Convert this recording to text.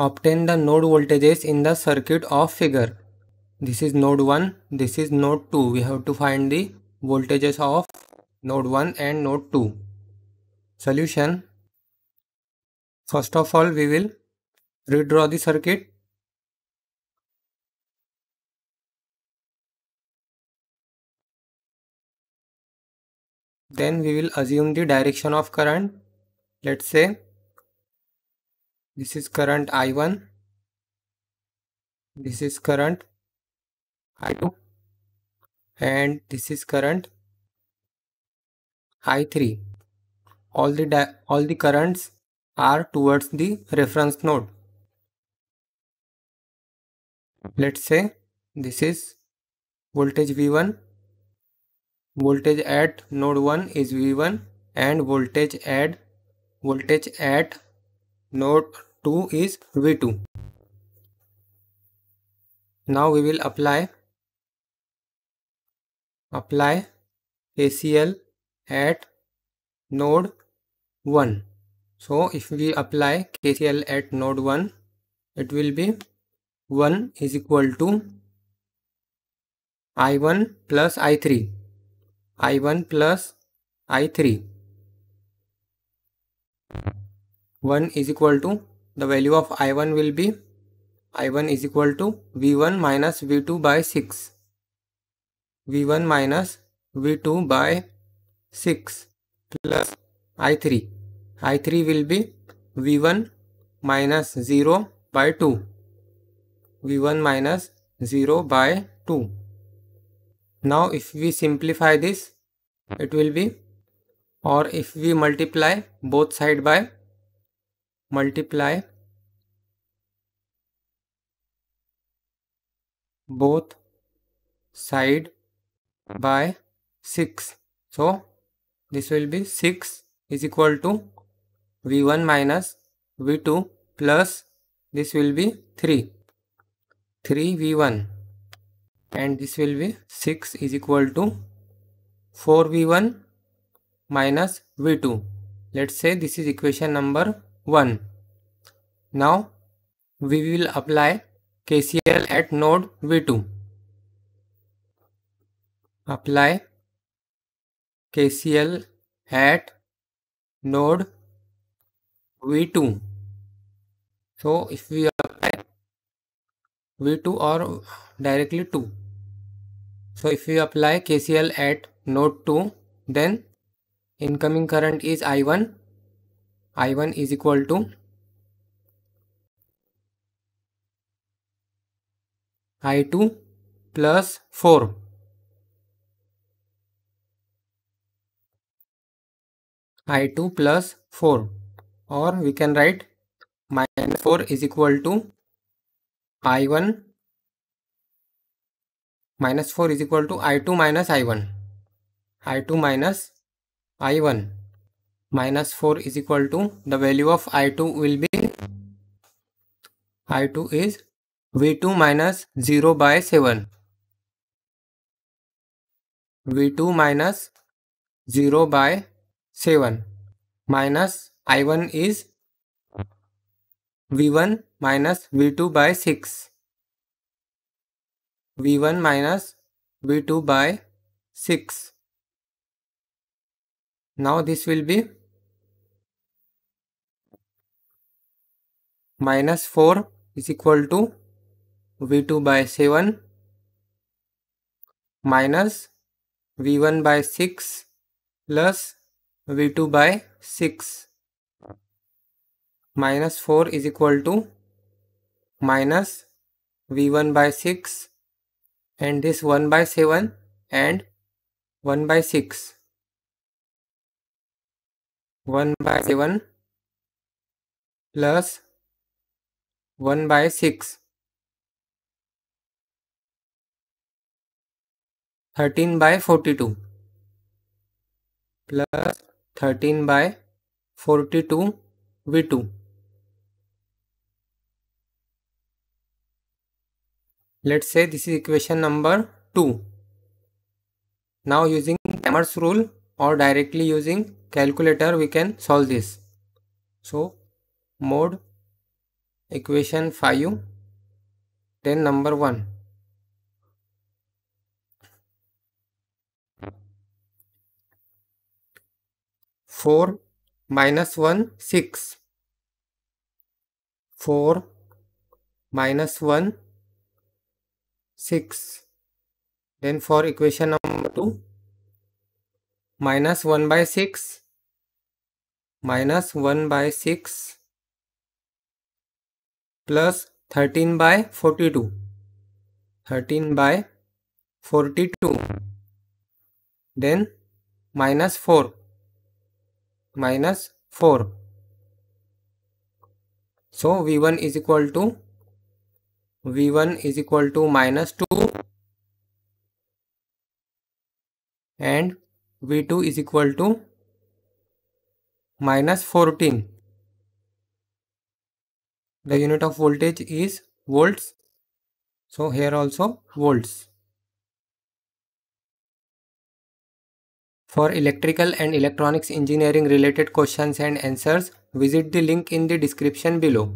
Obtain the node voltages in the circuit of figure. This is node 1, this is node 2. We have to find the voltages of node 1 and node 2. Solution First of all, we will redraw the circuit. Then we will assume the direction of current. Let's say this is current i1 this is current i2 and this is current i3 all the all the currents are towards the reference node let's say this is voltage v1 voltage at node 1 is v1 and voltage at voltage at node 2 is V2. Now we will apply apply ACL at node 1. So if we apply KCL at node 1 it will be 1 is equal to I1 plus I3 I1 plus I3 1 is equal to the value of I1 will be I1 is equal to V1 minus V2 by 6. V1 minus V2 by 6 plus I3. I3 will be V1 minus 0 by 2. V1 minus 0 by 2. Now if we simplify this, it will be or if we multiply both side by multiply both side by 6 so this will be 6 is equal to v1 minus v2 plus this will be 3 3 v1 and this will be 6 is equal to 4 v1 minus v2 let's say this is equation number 1 Now we will apply KCL at node V2. Apply KCL at node V2. So if we apply V2 or directly 2. So if we apply KCL at node 2 then incoming current is I1. I1 is equal to I two plus four I two plus four और we can write minus four is equal to I one minus four is equal to I two minus I one I two minus I one minus four is equal to the value of I two will be I two is V2 minus 0 by 7. V2 minus 0 by 7 minus I1 is V1 minus V2 by 6. V1 minus V2 by 6. Now this will be minus 4 is equal to v2 by 7 minus v1 by 6 plus v2 by 6 minus 4 is equal to minus v1 by 6 and this 1 by 7 and 1 by 6 1 by 7 plus 1 by 6 thirteen by forty two plus thirteen by forty two V two let say this is equation number two now using Cramer's rule और directly using calculator we can solve this so mode equation five ten number one four minus one six four minus one six then for equation number two minus one by six minus one by six plus thirteen by forty two thirteen by forty to then minus four minus 4. So V1 is equal to V1 is equal to minus 2 and V2 is equal to minus 14. The unit of voltage is volts. So here also volts. For electrical and electronics engineering related questions and answers, visit the link in the description below.